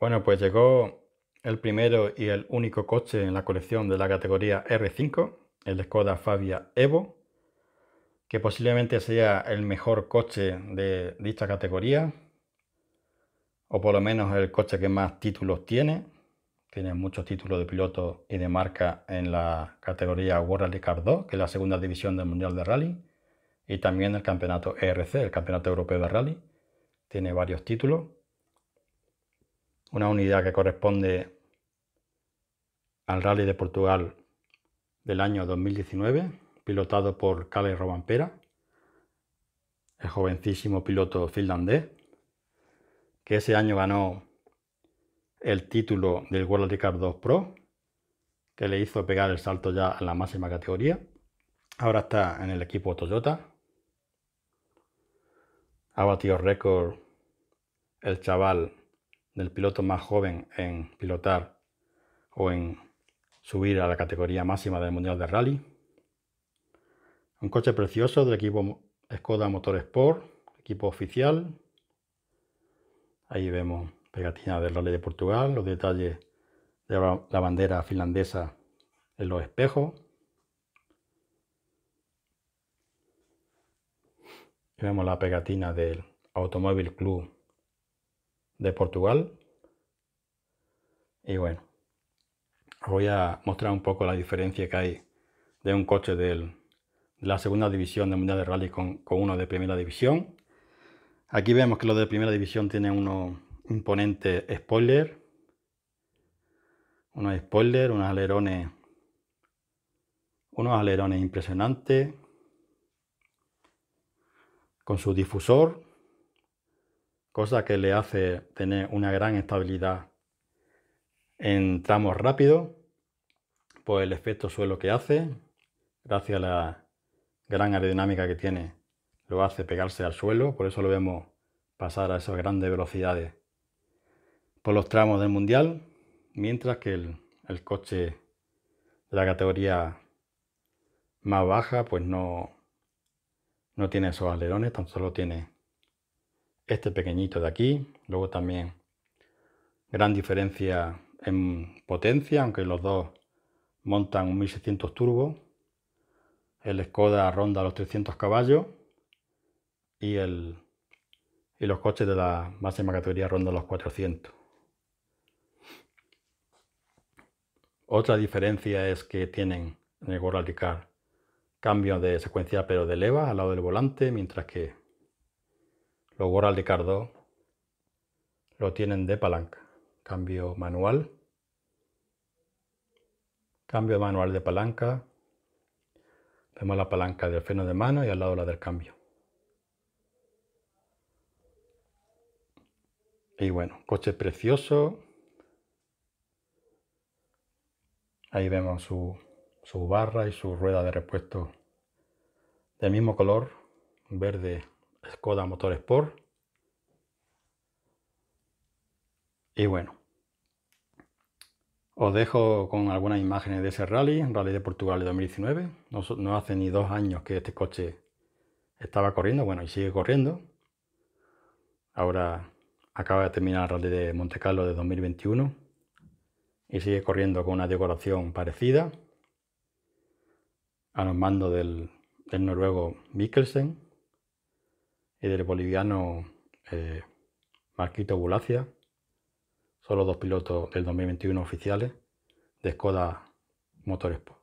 Bueno, pues llegó el primero y el único coche en la colección de la categoría R5, el Skoda Fabia Evo, que posiblemente sea el mejor coche de dicha categoría, o por lo menos el coche que más títulos tiene. Tiene muchos títulos de piloto y de marca en la categoría World Rally 2, que es la segunda división del Mundial de Rally, y también el campeonato ERC, el Campeonato Europeo de Rally. Tiene varios títulos una unidad que corresponde al Rally de Portugal del año 2019, pilotado por Kalle Robampera, el jovencísimo piloto finlandés, que ese año ganó el título del World Ricard 2 Pro, que le hizo pegar el salto ya a la máxima categoría. Ahora está en el equipo Toyota. Ha batido récord el chaval del piloto más joven en pilotar o en subir a la categoría máxima del Mundial de Rally. Un coche precioso del equipo Skoda Sport equipo oficial. Ahí vemos pegatina del Rally de Portugal, los detalles de la bandera finlandesa en los espejos. vemos la pegatina del Automóvil Club de Portugal. Y bueno, voy a mostrar un poco la diferencia que hay de un coche de la segunda división de Mundial de Rally con, uno de primera división. Aquí vemos que los de primera división tienen uno imponente spoiler, unos spoilers, unos alerones, unos alerones impresionantes, con su difusor, cosa que le hace tener una gran estabilidad en tramos rápidos por pues el efecto suelo que hace, gracias a la gran aerodinámica que tiene, lo hace pegarse al suelo, por eso lo vemos pasar a esas grandes velocidades por los tramos del mundial, mientras que el, coche de la categoría más baja pues no, no tiene esos alerones, tan solo tiene este pequeñito de aquí. Luego también gran diferencia en potencia, aunque los dos montan un 1600 turbo. El Skoda ronda los 300 caballos y, el, los coches de la máxima categoría rondan los 400. Otra diferencia es que tienen en el World Rally cambio de secuencia pero de leva al lado del volante, mientras que los Oral de Cardo lo tienen de palanca. Cambio manual. Cambio manual de palanca. Vemos la palanca del freno de mano y al lado la del cambio. Y bueno, coche precioso. Ahí vemos su, su barra y su rueda de repuesto del mismo color, verde Skoda Motorsport. Y bueno, os dejo con algunas imágenes de ese rally, Rally de Portugal de 2019. No, hace ni dos años que este coche estaba corriendo, bueno, y sigue corriendo. Ahora acaba de terminar el Rally de Monte Carlo de 2021 y sigue corriendo con una decoración parecida a los mandos del, del noruego Mikkelsen y del boliviano eh, Marquito Bulacia. Son los dos pilotos del 2021 oficiales de Skoda Motorsport.